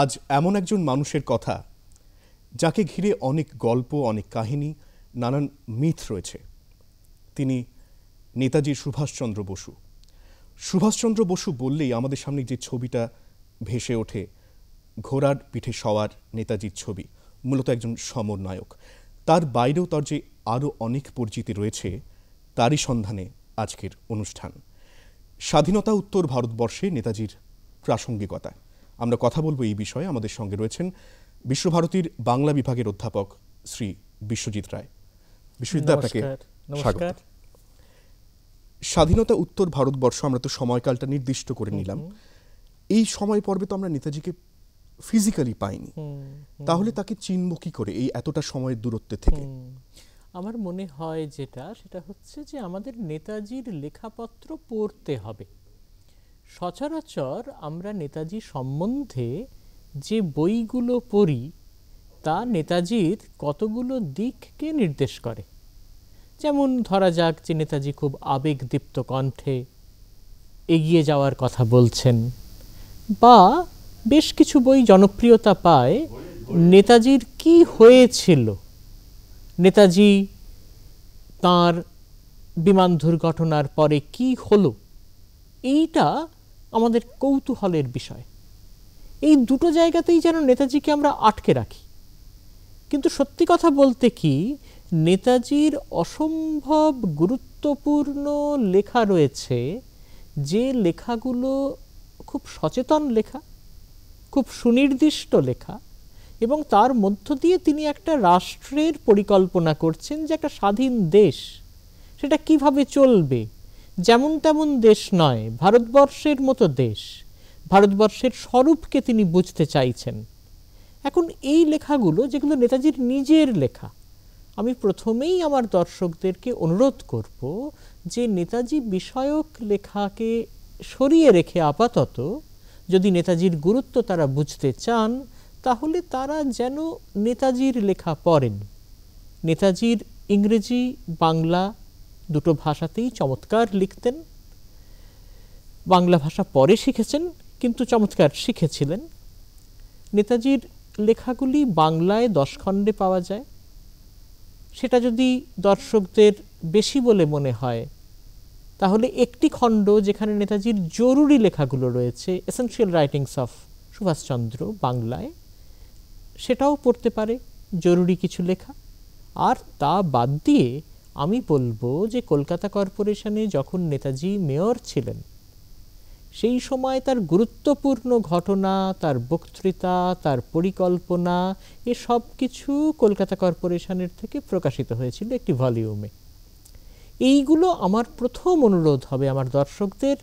আজ এমন একজন মানুষের কথা যাকে ঘিরে অনেক গল্প অনেক কাহিনী নানান মিথ রয়েছে তিনি নেতাজি সুভাষচন্দ্র বসু সুভাষচন্দ্র বসু বললেই আমাদের সামনে যে ছবিটা ভেসে ওঠে ঘোড়ার পিঠে সওয়ার নেতাজির ছবি মূলত একজন সমরনায়ক তার বাইরেও তার যে আরও অনেক পরিচিতি রয়েছে তারই সন্ধানে আজকের অনুষ্ঠান স্বাধীনতা উত্তর ভারতবর্ষে নেতাজির প্রাসঙ্গিকতা আমরা কথা বলবো এই বিষয়ে আমাদের সঙ্গে রয়েছেন বিশ্বভারতীর বাংলা বিভাগের অধ্যাপক শ্রী বিশ্বজিৎ রায় বিশ্বজিৎ আপনাকে স্বাগত স্বাধীনতা উত্তর ভারতবর্ষ আমরা তো সময়কালটা নির্দিষ্ট করে নিলাম এই সময় পর্বে তো আমরা নেতাজিকে ফিজিক্যালি পাইনি তাহলে তাকে চিনব কি করে এই এতটা সময়ের দূরত্বে থেকে আমার মনে হয় যেটা সেটা হচ্ছে যে আমাদের নেতাজির লেখাপত্র পড়তে হবে সচরাচর আমরা নেতাজি সম্বন্ধে যে বইগুলো পড়ি তা নেতাজির কতগুলো দিককে নির্দেশ করে যেমন ধরা যাক যে নেতাজি খুব আবেগদীপ্ত কণ্ঠে এগিয়ে যাওয়ার কথা বলছেন বা বেশ কিছু বই জনপ্রিয়তা পায় নেতাজির কি হয়েছিল নেতাজি তার বিমান দুর্ঘটনার পরে কি হলো এইটা আমাদের কৌতূহলের বিষয় এই দুটো জায়গাতেই যেন নেতাজিকে আমরা আটকে রাখি কিন্তু সত্যি কথা বলতে কি নেতাজির অসম্ভব গুরুত্বপূর্ণ লেখা রয়েছে যে লেখাগুলো খুব সচেতন লেখা খুব সুনির্দিষ্ট লেখা এবং তার মধ্য দিয়ে তিনি একটা রাষ্ট্রের পরিকল্পনা করছেন যে একটা স্বাধীন দেশ সেটা কিভাবে চলবে যেমন তেমন দেশ নয় ভারতবর্ষের মতো দেশ ভারতবর্ষের স্বরূপকে তিনি বুঝতে চাইছেন এখন এই লেখাগুলো যেগুলো নেতাজির নিজের লেখা আমি প্রথমেই আমার দর্শকদেরকে অনুরোধ করব যে নেতাজি বিষয়ক লেখাকে সরিয়ে রেখে আপাতত যদি নেতাজির গুরুত্ব তারা বুঝতে চান তাহলে তারা যেন নেতাজির লেখা পড়েন নেতাজির ইংরেজি বাংলা দুটো ভাষাতেই চমৎকার লিখতেন বাংলা ভাষা পরে শিখেছেন কিন্তু চমৎকার শিখেছিলেন নেতাজির লেখাগুলি বাংলায় দশ খণ্ডে পাওয়া যায় সেটা যদি দর্শকদের বেশি বলে মনে হয় তাহলে একটি খণ্ড যেখানে নেতাজির জরুরি লেখাগুলো রয়েছে এসেনশিয়াল রাইটিংস অফ সুভাষচন্দ্র বাংলায় সেটাও পড়তে পারে জরুরি কিছু লেখা আর তা বাদ দিয়ে আমি বলবো যে কলকাতা কর্পোরেশনে যখন নেতাজি মেয়র ছিলেন সেই সময় তার গুরুত্বপূর্ণ ঘটনা তার বক্তৃতা তার পরিকল্পনা এ সব কিছু কলকাতা কর্পোরেশনের থেকে প্রকাশিত হয়েছিল একটি ভলিউমে এইগুলো আমার প্রথম অনুরোধ হবে আমার দর্শকদের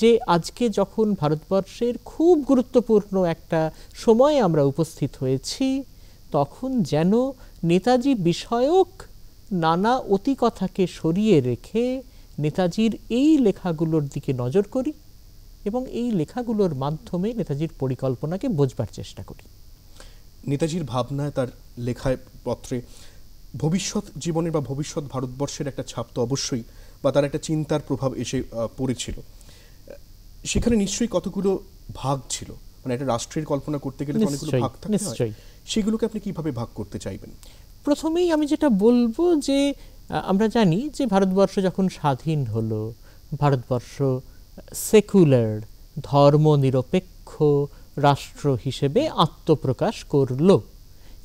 যে আজকে যখন ভারতবর্ষের খুব গুরুত্বপূর্ণ একটা সময় আমরা উপস্থিত হয়েছি তখন যেন নেতাজি বিষয়ক নানা অতি কথাকে সরিয়ে রেখে নেতাজির এই লেখাগুলোর দিকে নজর করি এবং এই লেখাগুলোর মাধ্যমে নেতাজির পরিকল্পনাকে বোঝবার চেষ্টা করি নেতাজির ভাবনায় তার লেখায় পত্রে ভবিষ্যৎ জীবনের বা ভবিষ্যৎ ভারতবর্ষের একটা ছাপ তো অবশ্যই বা তার একটা চিন্তার প্রভাব এসে পড়েছিল সেখানে নিশ্চয়ই কতগুলো ভাগ ছিল মানে একটা রাষ্ট্রের কল্পনা করতে গেলে অনেকগুলো ভাগ থাকে সেগুলোকে আপনি কিভাবে ভাগ করতে চাইবেন প্রথমেই আমি যেটা বলবো যে আমরা জানি যে ভারতবর্ষ যখন স্বাধীন হলো ভারতবর্ষ সেকুলার ধর্মনিরপেক্ষ রাষ্ট্র হিসেবে আত্মপ্রকাশ করল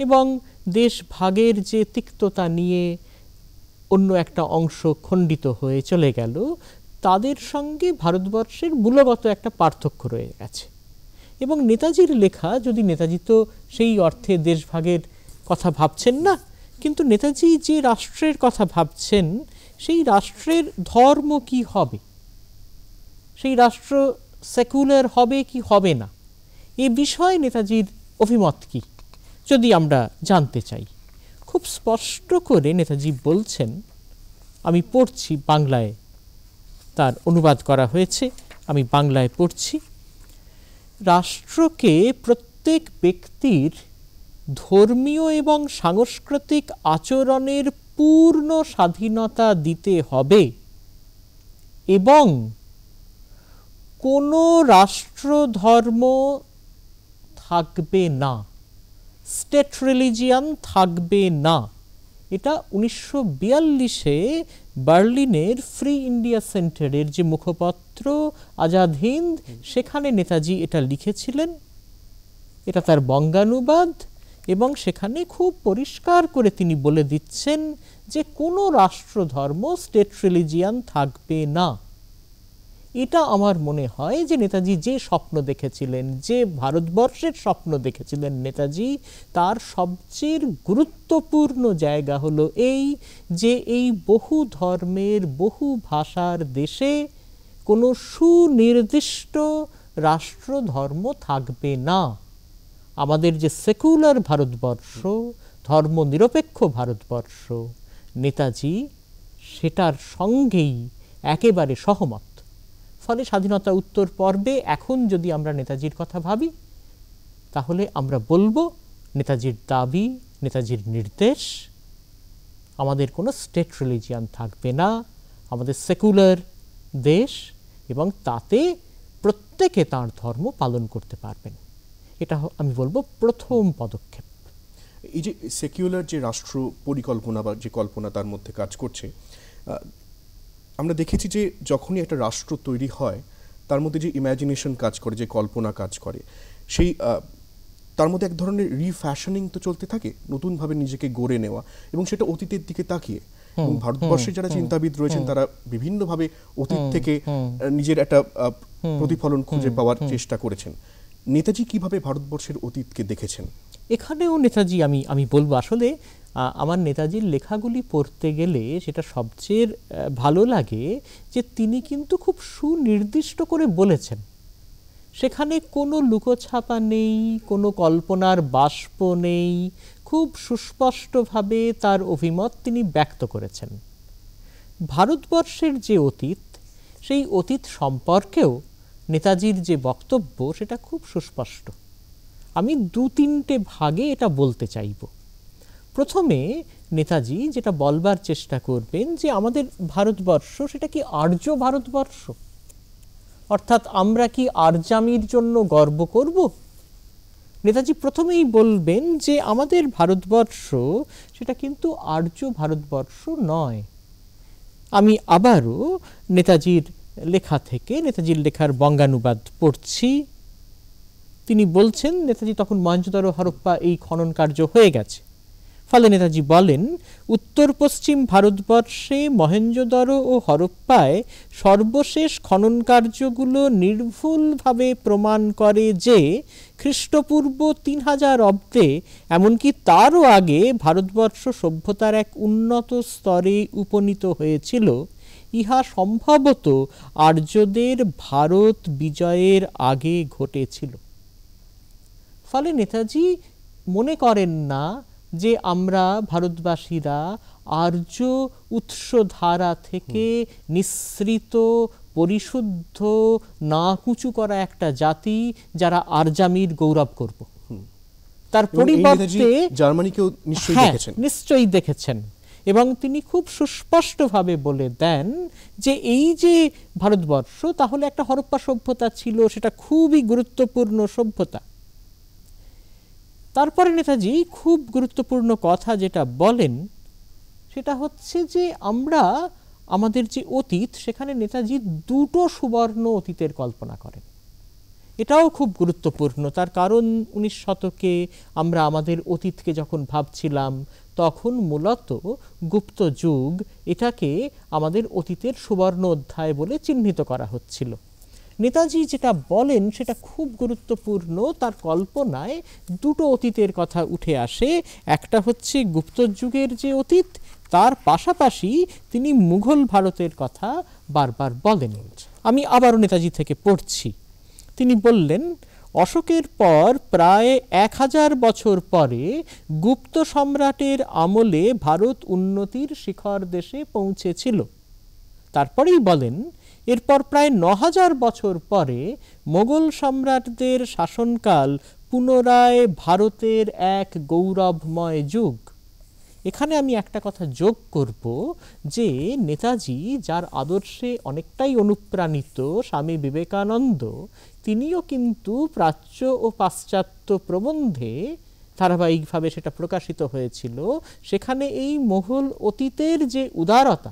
এবং দেশ ভাগের যে তিক্ততা নিয়ে অন্য একটা অংশ খণ্ডিত হয়ে চলে গেল তাদের সঙ্গে ভারতবর্ষের মূলগত একটা পার্থক্য রয়ে গেছে এবং নেতাজির লেখা যদি নেতাজি তো সেই অর্থে দেশভাগের কথা ভাবছেন না কিন্তু নেতাজি যে রাষ্ট্রের কথা ভাবছেন সেই রাষ্ট্রের ধর্ম কি হবে সেই রাষ্ট্র সেকুলার হবে কি হবে না এ বিষয়ে নেতাজির অভিমত কি যদি আমরা জানতে চাই খুব স্পষ্ট করে নেতাজি বলছেন আমি পড়ছি বাংলায় তার অনুবাদ করা হয়েছে আমি বাংলায় পড়ছি রাষ্ট্রকে প্রত্যেক ব্যক্তির ধর্মীয় এবং সাংস্কৃতিক আচরণের পূর্ণ স্বাধীনতা দিতে হবে এবং কোনো রাষ্ট্রধর্ম থাকবে না স্টেট রিলিজিয়ান থাকবে না এটা উনিশশো বিয়াল্লিশে বার্লিনের ফ্রি ইন্ডিয়া সেন্টারের যে মুখপত্র আজাদ হিন্দ সেখানে নেতাজি এটা লিখেছিলেন এটা তার বঙ্গানুবাদ এবং সেখানে খুব পরিষ্কার করে তিনি বলে দিচ্ছেন যে কোনো রাষ্ট্রধর্ম স্টেট রিলিজিয়ান থাকবে না এটা আমার মনে হয় যে নেতাজি যে স্বপ্ন দেখেছিলেন যে ভারতবর্ষের স্বপ্ন দেখেছিলেন নেতাজি তার সবচেয়ে গুরুত্বপূর্ণ জায়গা হলো এই যে এই বহু ধর্মের বহু ভাষার দেশে কোনো সুনির্দিষ্ট রাষ্ট্রধর্ম থাকবে না আমাদের যে সেকুলার ভারতবর্ষ ধর্ম নিরপেক্ষ ভারতবর্ষ নেতাজি সেটার সঙ্গেই একেবারে সহমত ফলে স্বাধীনতা উত্তর পর্বে এখন যদি আমরা নেতাজির কথা ভাবি তাহলে আমরা বলবো নেতাজির দাবি নেতাজির নির্দেশ আমাদের কোনো স্টেট রিলিজিয়ান থাকবে না আমাদের সেকুলার দেশ এবং তাতে প্রত্যেকে তার ধর্ম পালন করতে পারবেন এটা আমি বলবো প্রথম পদক্ষেপ এই যে সেকিউলার যে রাষ্ট্র পরিকল্পনা বা যে কল্পনা তার মধ্যে কাজ করছে আমরা দেখেছি যে যখনই একটা রাষ্ট্র তৈরি হয় তার মধ্যে যে ইমাজিনেশন কাজ করে যে কল্পনা কাজ করে সেই তার মধ্যে এক ধরনের রিফ্যাশনিং তো চলতে থাকে নতুনভাবে নিজেকে গড়ে নেওয়া এবং সেটা অতীতের দিকে তাকিয়ে এবং ভারতবর্ষে যারা চিন্তাবিদ রয়েছেন তারা বিভিন্নভাবে অতীত থেকে নিজের একটা প্রতিফলন খুঁজে পাওয়ার চেষ্টা করেছেন নেতাজি কিভাবে ভারতবর্ষের অতীতকে দেখেছেন এখানেও নেতাজি আমি আমি বলবো আসলে আমার নেতাজির লেখাগুলি পড়তে গেলে সেটা সবচেয়ে ভালো লাগে যে তিনি কিন্তু খুব সুনির্দিষ্ট করে বলেছেন সেখানে কোনো লুকোছাপা নেই কোনো কল্পনার বাষ্প নেই খুব সুস্পষ্টভাবে তার অভিমত তিনি ব্যক্ত করেছেন ভারতবর্ষের যে অতীত সেই অতীত সম্পর্কেও নেতাজির যে বক্তব্য সেটা খুব সুস্পষ্ট আমি দু তিনটে ভাগে এটা বলতে চাইব প্রথমে নেতাজি যেটা বলবার চেষ্টা করবেন যে আমাদের ভারতবর্ষ সেটা কি আর্য ভারতবর্ষ অর্থাৎ আমরা কি আর্যামির জন্য গর্ব করব নেতাজি প্রথমেই বলবেন যে আমাদের ভারতবর্ষ সেটা কিন্তু আর্য ভারতবর্ষ নয় আমি আবারও নেতাজির লেখা থেকে নেতাজির লেখার বঙ্গানুবাদ পড়ছি তিনি বলছেন নেতাজি তখন মহেঞ্জোদারো হরপ্পা এই খনন কার্য হয়ে গেছে ফলে নেতাজি বলেন উত্তর পশ্চিম ভারতবর্ষে মহেঞ্জোদারো ও হরপ্পায় সর্বশেষ খনন কার্যগুলো নির্ভুলভাবে প্রমাণ করে যে খ্রিস্টপূর্ব তিন হাজার অব্দে এমনকি তারও আগে ভারতবর্ষ সভ্যতার এক উন্নত স্তরে উপনীত হয়েছিল ইহা সম্ভবত আর্যদের ভারত বিজয়ের আগে ঘটেছিল ফলে নেতাজি মনে করেন না যে আমরা ভারতবাসীরা আর্য উৎসধারা থেকে নিঃসৃত পরিশুদ্ধ না কুচু করা একটা জাতি যারা আরজামির গৌরব করব তার পরিবর্তে জার্মানিকেও নিশ্চয়ই হ্যাঁ, দেখেছেন নিশ্চয়ই দেখেছেন এবং তিনি খুব সুস্পষ্টভাবে বলে দেন যে এই যে ভারতবর্ষ তাহলে একটা হরপ্পা সভ্যতা ছিল সেটা খুবই গুরুত্বপূর্ণ সভ্যতা তারপরে নেতাজি খুব গুরুত্বপূর্ণ কথা যেটা বলেন সেটা হচ্ছে যে আমরা আমাদের যে অতীত সেখানে নেতাজি দুটো সুবর্ণ অতীতের কল্পনা করেন এটাও খুব গুরুত্বপূর্ণ তার কারণ উনিশ শতকে আমরা আমাদের অতীতকে যখন ভাবছিলাম তখন মূলত গুপ্ত যুগ এটাকে আমাদের অতীতের সুবর্ণ অধ্যায় বলে চিহ্নিত করা হচ্ছিল নেতাজি যেটা বলেন সেটা খুব গুরুত্বপূর্ণ তার কল্পনায় দুটো অতীতের কথা উঠে আসে একটা হচ্ছে গুপ্ত যুগের যে অতীত তার পাশাপাশি তিনি মুঘল ভারতের কথা বারবার বলেন আমি আবারও নেতাজি থেকে পড়ছি তিনি বললেন অশোকের পর প্রায় এক হাজার বছর পরে গুপ্ত সম্রাটের আমলে ভারত উন্নতির শিখর দেশে পৌঁছেছিল তারপরেই বলেন এরপর প্রায় ন হাজার বছর পরে মোগল সম্রাটদের শাসনকাল পুনরায় ভারতের এক গৌরবময় যুগ এখানে আমি একটা কথা যোগ করব যে নেতাজি যার আদর্শে অনেকটাই অনুপ্রাণিত স্বামী বিবেকানন্দ তিনিও কিন্তু প্রাচ্য ও পাশ্চাত্য প্রবন্ধে ধারাবাহিকভাবে সেটা প্রকাশিত হয়েছিল সেখানে এই মোহল অতীতের যে উদারতা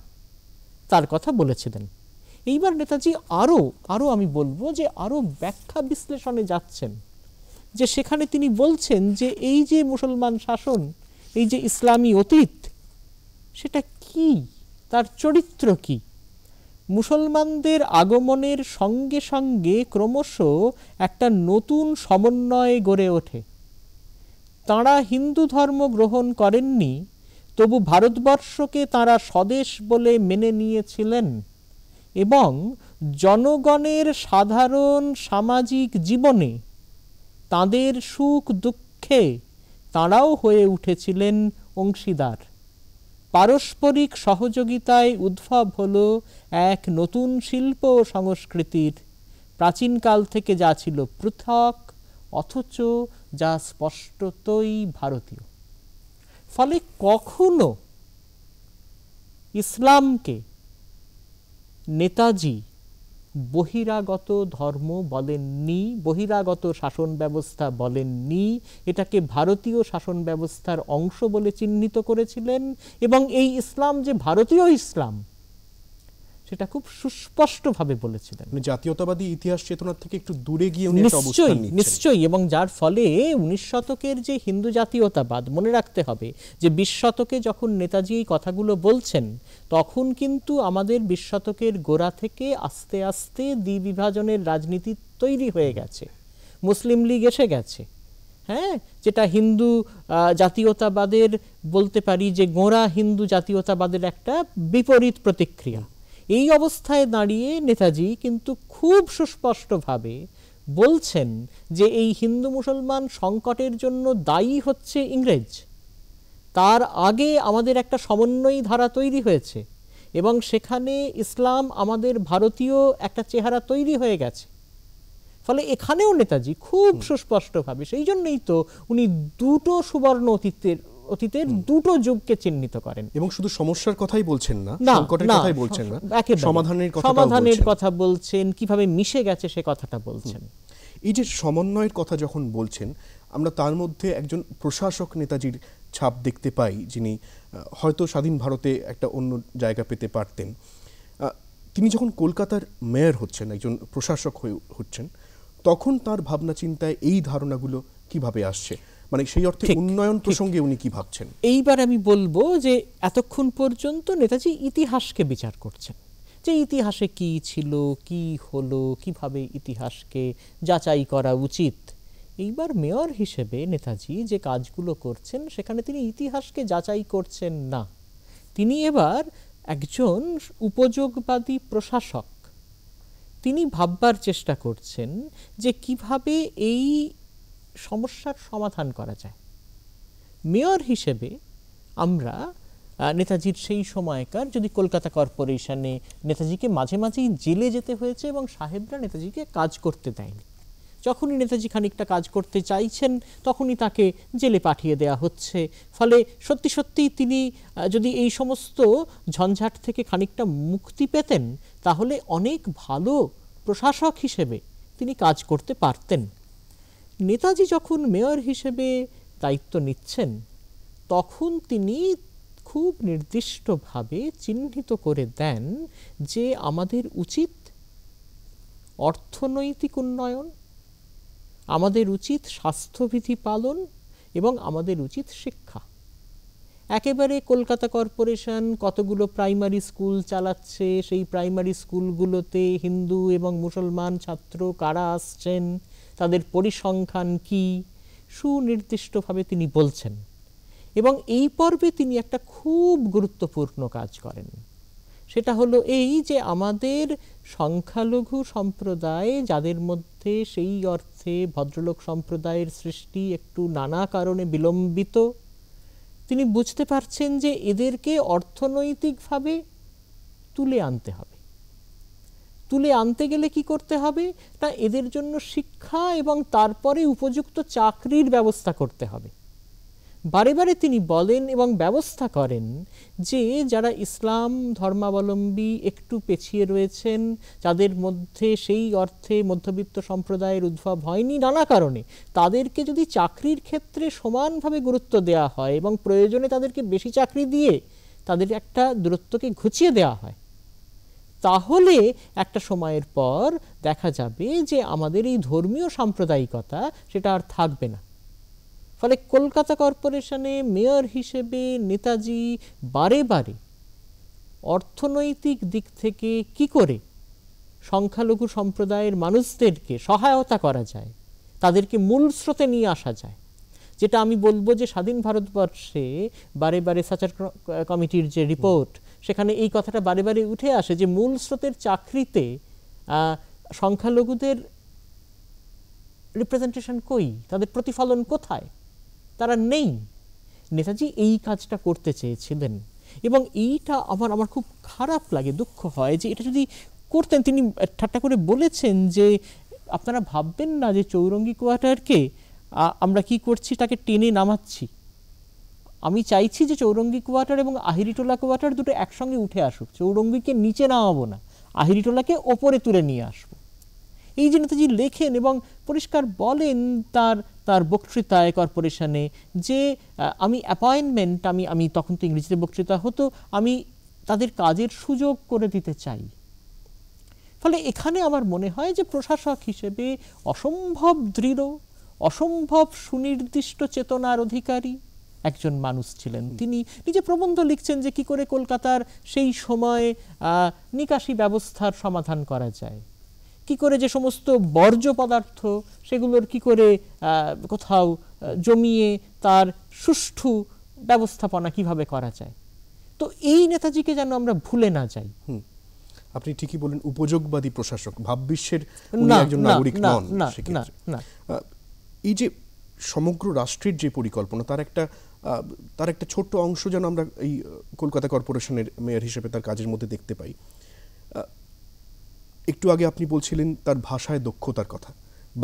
তার কথা বলেছিলেন এইবার নেতাজি আরও আরও আমি বলবো যে আরও ব্যাখ্যা বিশ্লেষণে যাচ্ছেন যে সেখানে তিনি বলছেন যে এই যে মুসলমান শাসন এই যে ইসলামী অতীত সেটা কি তার চরিত্র কী মুসলমানদের আগমনের সঙ্গে সঙ্গে ক্রমশ একটা নতুন সমন্বয় গড়ে ওঠে তাঁরা হিন্দু ধর্ম গ্রহণ করেননি তবু ভারতবর্ষকে তাঁরা স্বদেশ বলে মেনে নিয়েছিলেন এবং জনগণের সাধারণ সামাজিক জীবনে তাদের সুখ দুঃখে তাঁরাও হয়ে উঠেছিলেন অংশীদার পারস্পরিক সহযোগিতায় উদ্ভব হল এক নতুন শিল্প ও সংস্কৃতির প্রাচীনকাল থেকে যা ছিল পৃথক অথচ যা স্পষ্টতই ভারতীয় ফলে কখনো ইসলামকে নেতাজি বহিরাগত ধর্ম বলেননি বহিরাগত শাসন ব্যবস্থা বলেননি এটাকে ভারতীয় শাসন ব্যবস্থার অংশ বলে চিহ্নিত করেছিলেন এবং এই ইসলাম যে ভারতীয় ইসলাম সেটা খুব সুস্পষ্টভাবে বলেছিলেন মানে জাতীয়তাবাদী ইতিহাস চেতনা থেকে একটু দূরে গিয়ে নিশ্চয়ই নিশ্চয়ই এবং যার ফলে উনিশ শতকের যে হিন্দু জাতীয়তাবাদ মনে রাখতে হবে যে বিশ শতকে যখন নেতাজি এই কথাগুলো বলছেন তখন কিন্তু আমাদের বিশ শতকের গোড়া থেকে আস্তে আস্তে দ্বিবিভাজনের রাজনীতি তৈরি হয়ে গেছে মুসলিম লীগ এসে গেছে হ্যাঁ যেটা হিন্দু জাতীয়তাবাদের বলতে পারি যে গোড়া হিন্দু জাতীয়তাবাদের একটা বিপরীত প্রতিক্রিয়া এই অবস্থায় দাঁড়িয়ে নেতাজি কিন্তু খুব সুস্পষ্টভাবে বলছেন যে এই হিন্দু মুসলমান সংকটের জন্য দায়ী হচ্ছে ইংরেজ তার আগে আমাদের একটা সমন্বয়ী ধারা তৈরি হয়েছে এবং সেখানে ইসলাম আমাদের ভারতীয় একটা চেহারা তৈরি হয়ে গেছে ফলে এখানেও নেতাজি খুব সুস্পষ্টভাবে সেই জন্যই তো উনি দুটো সুবর্ণ অতীতের অতীতের দুটো যুগকে চিহ্নিত করেন এবং শুধু সমস্যার কথাই বলছেন না সংকটের কথাই বলছেন না সমাধানের কথা সমাধানের কথা বলছেন কিভাবে মিশে গেছে সে কথাটা বলছেন এই যে সমন্বয়ের কথা যখন বলছেন আমরা তার মধ্যে একজন প্রশাসক নেতাজির ছাপ দেখতে পাই যিনি হয়তো স্বাধীন ভারতে একটা অন্য জায়গা পেতে পারতেন তিনি যখন কলকাতার মেয়র হচ্ছেন একজন প্রশাসক হয়ে হচ্ছেন তখন তার ভাবনা চিন্তায় এই ধারণাগুলো কিভাবে আসছে মানে সেই অর্থে উন্নয়ন প্রসঙ্গে উনি কি ভাবছেন এইবার আমি বলবো যে এতক্ষণ পর্যন্ত নেতাজি ইতিহাসকে বিচার করছেন যে ইতিহাসে কি ছিল কি হলো কিভাবে ইতিহাসকে যাচাই করা উচিত এইবার মেয়র হিসেবে নেতাজি যে কাজগুলো করছেন সেখানে তিনি ইতিহাসকে যাচাই করছেন না তিনি এবার একজন উপযোগবাদী প্রশাসক তিনি ভাববার চেষ্টা করছেন যে কিভাবে এই সমস্যার সমাধান করা যায় মেয়র হিসেবে আমরা নেতাজির সেই সময়কার যদি কলকাতা কর্পোরেশনে নেতাজিকে মাঝে মাঝেই জেলে যেতে হয়েছে এবং সাহেবরা নেতাজিকে কাজ করতে দেয়নি যখনই নেতাজি খানিকটা কাজ করতে চাইছেন তখনই তাকে জেলে পাঠিয়ে দেয়া হচ্ছে ফলে সত্যি সত্যিই তিনি যদি এই সমস্ত ঝঞ্ঝাট থেকে খানিকটা মুক্তি পেতেন তাহলে অনেক ভালো প্রশাসক হিসেবে তিনি কাজ করতে পারতেন নেতাজি যখন মেয়র হিসেবে দায়িত্ব নিচ্ছেন তখন তিনি খুব নির্দিষ্টভাবে চিহ্নিত করে দেন যে আমাদের উচিত অর্থনৈতিক উন্নয়ন আমাদের উচিত স্বাস্থ্যবিধি পালন এবং আমাদের উচিত শিক্ষা একেবারে কলকাতা কর্পোরেশন কতগুলো প্রাইমারি স্কুল চালাচ্ছে সেই প্রাইমারি স্কুলগুলোতে হিন্দু এবং মুসলমান ছাত্র কারা আসছেন তাদের পরিসংখ্যান কি সুনির্দিষ্টভাবে তিনি বলছেন এবং এই পর্বে তিনি একটা খুব গুরুত্বপূর্ণ কাজ করেন সেটা হলো এই যে আমাদের সংখ্যালঘু সম্প্রদায় যাদের মধ্যে সেই অর্থে ভদ্রলোক সম্প্রদায়ের সৃষ্টি একটু নানা কারণে বিলম্বিত তিনি বুঝতে পারছেন যে এদেরকে অর্থনৈতিকভাবে তুলে আনতে হবে তুলে আনতে গেলে কি করতে হবে তা এদের জন্য শিক্ষা এবং তারপরে উপযুক্ত চাকরির ব্যবস্থা করতে হবে বারে বারে তিনি বলেন এবং ব্যবস্থা করেন যে যারা ইসলাম ধর্মাবলম্বী একটু পেছিয়ে রয়েছেন যাদের মধ্যে সেই অর্থে মধ্যবিত্ত সম্প্রদায়ের উদ্ভব হয়নি নানা কারণে তাদেরকে যদি চাকরির ক্ষেত্রে সমানভাবে গুরুত্ব দেওয়া হয় এবং প্রয়োজনে তাদেরকে বেশি চাকরি দিয়ে তাদের একটা দূরত্বকে ঘুচিয়ে দেওয়া হয় তাহলে একটা সময়ের পর দেখা যাবে যে আমাদের এই ধর্মীয় সাম্প্রদায়িকতা সেটা আর থাকবে না ফলে কলকাতা কর্পোরেশনে মেয়র হিসেবে নেতাজি বারে বারে অর্থনৈতিক দিক থেকে কি করে সংখ্যালঘু সম্প্রদায়ের মানুষদেরকে সহায়তা করা যায় তাদেরকে মূল স্রোতে নিয়ে আসা যায় যেটা আমি বলবো যে স্বাধীন ভারতবর্ষে বারে বারে সাচার কমিটির যে রিপোর্ট সেখানে এই কথাটা বারে বারে উঠে আসে যে মূল স্রোতের চাকরিতে সংখ্যালঘুদের রিপ্রেজেন্টেশন কই তাদের প্রতিফলন কোথায় তারা নেই নেতাজি এই কাজটা করতে চেয়েছিলেন এবং এইটা আমার আমার খুব খারাপ লাগে দুঃখ হয় যে এটা যদি করতেন তিনি ঠাট্টা করে বলেছেন যে আপনারা ভাববেন না যে চৌরঙ্গি কোয়ার্টারকে আমরা কি করছি তাকে টেনে নামাচ্ছি আমি চাইছি যে চৌরঙ্গী কোয়ার্টার এবং আহিরিটোলা কোয়ার্টার দুটো একসঙ্গে উঠে আসুক চৌরঙ্গীকে নিচে নামাবো না আহিরিটোলাকে ওপরে তুলে নিয়ে আসবো এই যে নেতাজি লেখেন এবং পরিষ্কার বলেন তার তার বক্তৃতায় কর্পোরেশনে যে আমি অ্যাপয়েন্টমেন্ট আমি আমি তখন তো ইংরেজিতে বক্তৃতা হতো আমি তাদের কাজের সুযোগ করে দিতে চাই ফলে এখানে আমার মনে হয় যে প্রশাসক হিসেবে অসম্ভব দৃঢ় অসম্ভব সুনির্দিষ্ট চেতনার অধিকারী একজন মানুষ ছিলেন তিনি নিজে প্রবন্ধ লিখছেন যে কি করে কলকাতার সেই সময়ে নিকাশি ব্যবস্থার সমাধান করা যায় কি করে যে সমস্ত বর্জ্য পদার্থ সেগুলোর কি করে কোথাও জমিয়ে তার সুষ্ঠু ব্যবস্থাপনা কিভাবে করা যায় তো এই নেতাজিকে যেন আমরা ভুলে না যাই আপনি ঠিকই বলেন উপযোগবাদী প্রশাসক ভাববিশ্বের একজন নাগরিক নন এই যে সমগ্র রাষ্ট্রের যে পরিকল্পনা তার একটা তার একটা ছোট্ট অংশ যেন আমরা এই কলকাতা কর্পোরেশনের মেয়র হিসেবে তার কাজের মধ্যে দেখতে পাই একটু আগে আপনি বলছিলেন তার ভাষায় দক্ষতার কথা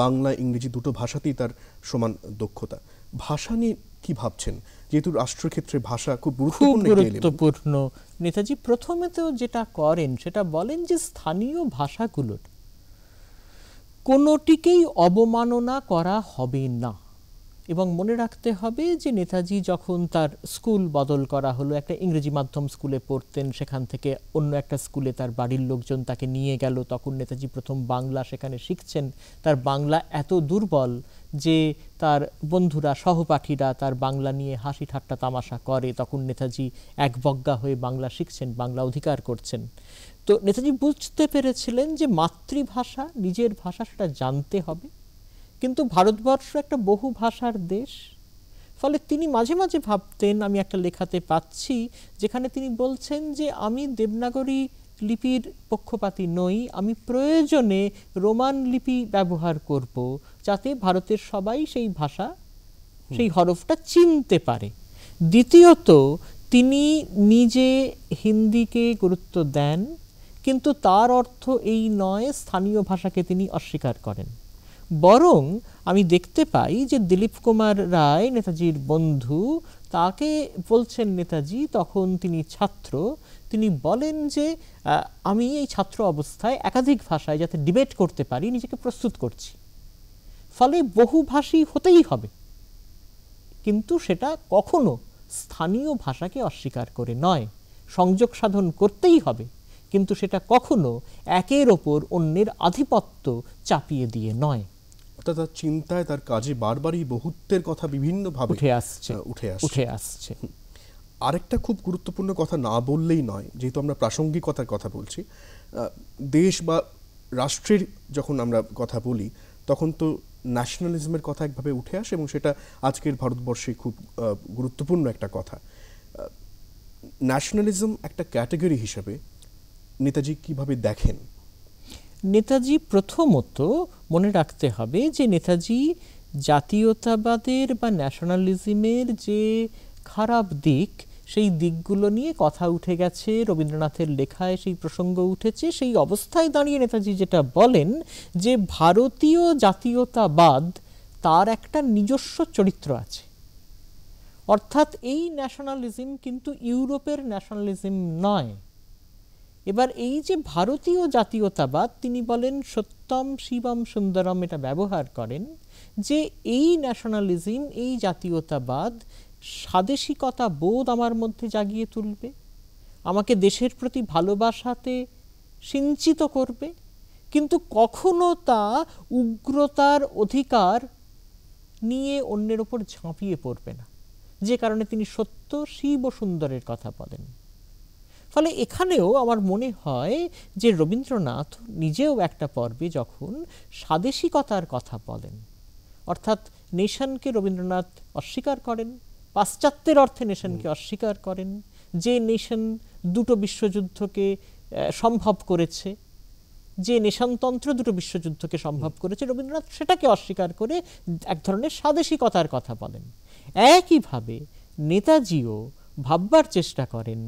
বাংলা ইংরেজি দুটো ভাষাতেই তার সমান দক্ষতা ভাষা নিয়ে কি ভাবছেন যেহেতু রাষ্ট্রক্ষেত্রে ভাষা খুব গুরুত্বপূর্ণ নেতাজি প্রথমে তো যেটা করেন সেটা বলেন যে স্থানীয় ভাষাগুলোর কোনোটিকেই অবমাননা করা হবে না এবং মনে রাখতে হবে যে নেতাজি যখন তার স্কুল বদল করা হলো একটা ইংরেজি মাধ্যম স্কুলে পড়তেন সেখান থেকে অন্য একটা স্কুলে তার বাড়ির লোকজন তাকে নিয়ে গেল তখন নেতাজি প্রথম বাংলা সেখানে শিখছেন তার বাংলা এত দুর্বল যে তার বন্ধুরা সহপাঠীরা তার বাংলা নিয়ে হাসি ঠাট্টা তামাশা করে তখন নেতাজি এক বজ্ঞা হয়ে বাংলা শিখছেন বাংলা অধিকার করছেন তো নেতাজি বুঝতে পেরেছিলেন যে মাতৃভাষা নিজের ভাষা সেটা জানতে হবে কিন্তু ভারতবর্ষ একটা বহু ভাষার দেশ ফলে তিনি মাঝে মাঝে ভাবতেন আমি একটা লেখাতে পাচ্ছি যেখানে তিনি বলছেন যে আমি দেবনাগরী লিপির পক্ষপাতি নই আমি প্রয়োজনে রোমান লিপি ব্যবহার করব যাতে ভারতের সবাই সেই ভাষা সেই হরফটা চিনতে পারে দ্বিতীয়ত তিনি নিজে হিন্দিকে গুরুত্ব দেন কিন্তু তার অর্থ এই নয় স্থানীয় ভাষাকে তিনি অস্বীকার করেন বরং আমি দেখতে পাই যে দিলীপ কুমার রায় নেতাজির বন্ধু তাকে বলছেন নেতাজি তখন তিনি ছাত্র তিনি বলেন যে আমি এই ছাত্র অবস্থায় একাধিক ভাষায় যাতে ডিবেট করতে পারি নিজেকে প্রস্তুত করছি ফলে বহুভাষী হতেই হবে কিন্তু সেটা কখনো স্থানীয় ভাষাকে অস্বীকার করে নয় সংযোগ সাধন করতেই হবে কিন্তু সেটা কখনো একের ওপর অন্যের আধিপত্য চাপিয়ে দিয়ে নয় অর্থাৎ তার চিন্তায় তার কাজে বারবারই বহুত্বের কথা বিভিন্নভাবে উঠে আসছে উঠে আসছে উঠে আসছে আরেকটা খুব গুরুত্বপূর্ণ কথা না বললেই নয় যেহেতু আমরা প্রাসঙ্গিকতার কথা বলছি দেশ বা রাষ্ট্রের যখন আমরা কথা বলি তখন তো ন্যাশনালিজমের কথা একভাবে উঠে আসে এবং সেটা আজকের ভারতবর্ষে খুব গুরুত্বপূর্ণ একটা কথা ন্যাশনালিজম একটা ক্যাটাগরি হিসেবে নেতাজি কিভাবে দেখেন নেতাজি প্রথমত মনে রাখতে হবে যে নেতাজি জাতীয়তাবাদের বা ন্যাশনালিজমের যে খারাপ দিক সেই দিকগুলো নিয়ে কথা উঠে গেছে রবীন্দ্রনাথের লেখায় সেই প্রসঙ্গ উঠেছে সেই অবস্থায় দাঁড়িয়ে নেতাজি যেটা বলেন যে ভারতীয় জাতীয়তাবাদ তার একটা নিজস্ব চরিত্র আছে অর্থাৎ এই ন্যাশনালিজম কিন্তু ইউরোপের ন্যাশনালিজম নয় এবার এই যে ভারতীয় জাতীয়তাবাদ তিনি বলেন সত্যম শিবম সুন্দরম এটা ব্যবহার করেন যে এই ন্যাশনালিজম এই জাতীয়তাবাদ স্বাদেশিকতা বোধ আমার মধ্যে জাগিয়ে তুলবে আমাকে দেশের প্রতি ভালোবাসাতে সিঞ্চিত করবে কিন্তু কখনো তা উগ্রতার অধিকার নিয়ে অন্যের ওপর ঝাঁপিয়ে পড়বে না যে কারণে তিনি সত্য শিব ও সুন্দরের কথা বলেন ফলে এখানেও আমার মনে হয় যে রবীন্দ্রনাথ নিজেও একটা পর্বে যখন স্বাদেশিকতার কথা বলেন অর্থাৎ নেশনকে রবীন্দ্রনাথ অস্বীকার করেন পাশ্চাত্যের অর্থে নেশনকে অস্বীকার করেন যে নেশন দুটো বিশ্বযুদ্ধকে সম্ভব করেছে যে নেশানতন্ত্র দুটো বিশ্বযুদ্ধকে সম্ভব করেছে রবীন্দ্রনাথ সেটাকে অস্বীকার করে এক ধরনের স্বাদেশিকতার কথা বলেন একইভাবে নেতাজিও ভাববার চেষ্টা করেন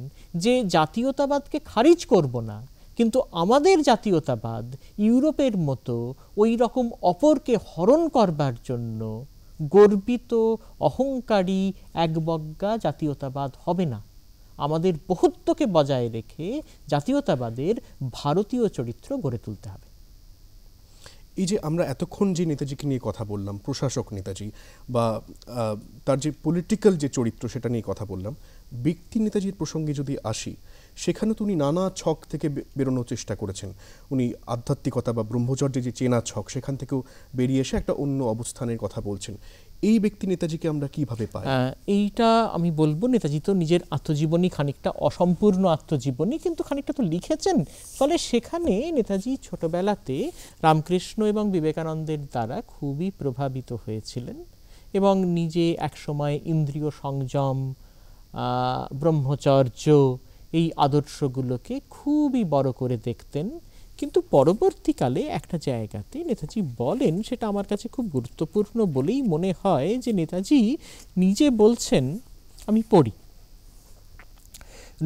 যে জাতীয়তাবাদকে খারিজ করব না কিন্তু আমাদের জাতীয়তাবাদ ইউরোপের মতো ওই রকম অপরকে হরণ করবার জন্য গর্বিত অহংকারী একবজ্ঞা জাতীয়তাবাদ হবে না আমাদের বহুত্বকে বজায় রেখে জাতীয়তাবাদের ভারতীয় চরিত্র গড়ে তুলতে হবে এই যে আমরা এতক্ষণ যে নেতাজিকে নিয়ে কথা বললাম প্রশাসক নেতাজি বা তার যে পলিটিক্যাল যে চরিত্র সেটা নিয়ে কথা বললাম ব্যক্তি নেতাজির প্রসঙ্গে যদি আসি সেখানে তো উনি নানা ছক থেকে বেরোনোর চেষ্টা করেছেন উনি আধ্যাত্মিকতা বা ব্রহ্মচর্যের যে চেনা ছক সেখান থেকেও বেরিয়ে এসে একটা অন্য অবস্থানের কথা বলছেন এই ব্যক্তি নেতাজিকে আমরা কিভাবে পাই এইটা আমি বলবো নেতাজি তো নিজের আত্মজীবনী খানিকটা অসম্পূর্ণ আত্মজীবনী কিন্তু খানিকটা তো লিখেছেন ফলে সেখানে নেতাজি ছোটবেলাতে রামকৃষ্ণ এবং বিবেকানন্দের দ্বারা খুবই প্রভাবিত হয়েছিলেন এবং নিজে একসময় ইন্দ্রিয় সংযম ব্রহ্মচর্য এই আদর্শগুলোকে খুবই বড় করে দেখতেন কিন্তু পরবর্তীকালে একটা জায়গাতে নেতাজি বলেন সেটা আমার কাছে খুব গুরুত্বপূর্ণ বলেই মনে হয় যে নেতাজি নিজে বলছেন আমি পড়ি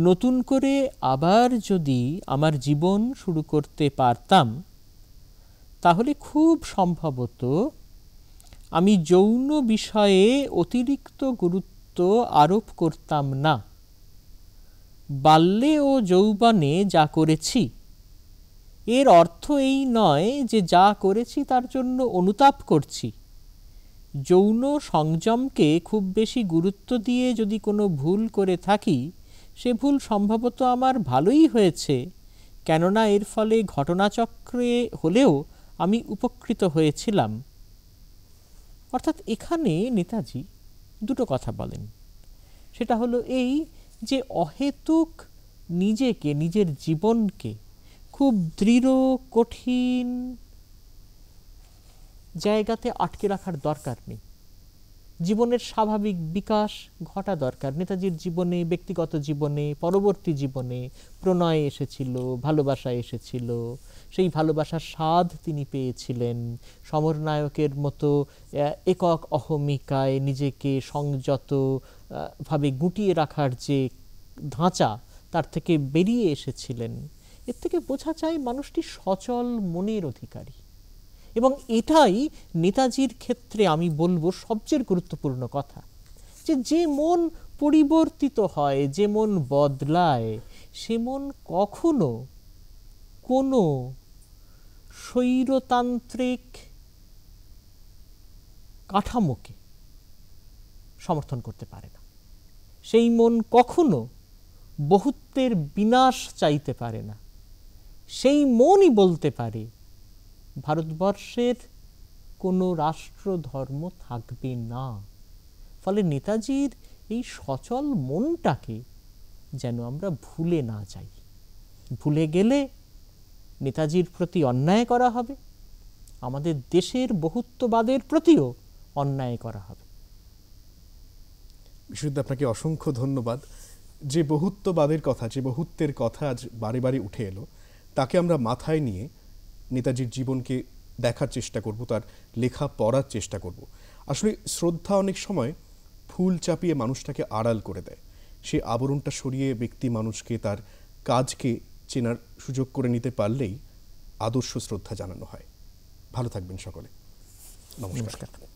নতুন করে আবার যদি আমার জীবন শুরু করতে পারতাম তাহলে খুব সম্ভবত আমি যৌন বিষয়ে অতিরিক্ত গুরুত্ব গুরুত্ব আরোপ করতাম না বাল্যে ও যৌবনে যা করেছি এর অর্থ এই নয় যে যা করেছি তার জন্য অনুতাপ করছি যৌন সংযমকে খুব বেশি গুরুত্ব দিয়ে যদি কোনো ভুল করে থাকি সে ভুল সম্ভবত আমার ভালোই হয়েছে কেননা এর ফলে ঘটনাচক্রে হলেও আমি উপকৃত হয়েছিলাম অর্থাৎ এখানে নেতাজি দুটো কথা বলেন সেটা হলো এই যে অহেতুক নিজেকে নিজের জীবনকে খুব দৃঢ় কঠিন জায়গাতে আটকে রাখার দরকার নেই জীবনের স্বাভাবিক বিকাশ ঘটা দরকার নেতাজির জীবনে ব্যক্তিগত জীবনে পরবর্তী জীবনে প্রণয় এসেছিল ভালোবাসা এসেছিল সেই ভালোবাসার স্বাদ তিনি পেয়েছিলেন সমরনায়কের মতো একক অহমিকায় নিজেকে সংযত ভাবে গুটিয়ে রাখার যে ধাঁচা তার থেকে বেরিয়ে এসেছিলেন এর থেকে বোঝা চাই মানুষটি সচল মনের অধিকারী এবং এটাই নেতাজির ক্ষেত্রে আমি বলবো সবচেয়ে গুরুত্বপূর্ণ কথা যে যে মন পরিবর্তিত হয় যে মন বদলায় সে মন কখনো কোনো স্বৈরতান্ত্রিক কাঠামোকে সমর্থন করতে পারে না সেই মন কখনো বহুত্বের বিনাশ চাইতে পারে না সেই মনই বলতে পারে ভারতবর্ষের কোনো রাষ্ট্র ধর্ম থাকবে না ফলে নেতাজির এই সচল মনটাকে যেন আমরা ভুলে না যাই ভুলে গেলে নেতাজির প্রতি অন্যায় করা হবে আমাদের দেশের বহুত্ববাদের প্রতিও অন্যায় করা হবে বিশুদ্ধ আপনাকে অসংখ্য ধন্যবাদ যে বহুত্ববাদের কথা যে বহুত্বের কথা আজ বারে বারে উঠে এলো তাকে আমরা মাথায় নিয়ে নেতাজির জীবনকে দেখার চেষ্টা করব তার লেখা পড়ার চেষ্টা করব আসলে শ্রদ্ধা অনেক সময় ফুল চাপিয়ে মানুষটাকে আড়াল করে দেয় সে আবরণটা সরিয়ে ব্যক্তি মানুষকে তার কাজকে চেনার সুযোগ করে নিতে পারলেই আদর্শ শ্রদ্ধা জানানো হয় ভালো থাকবেন সকলে নমস্কার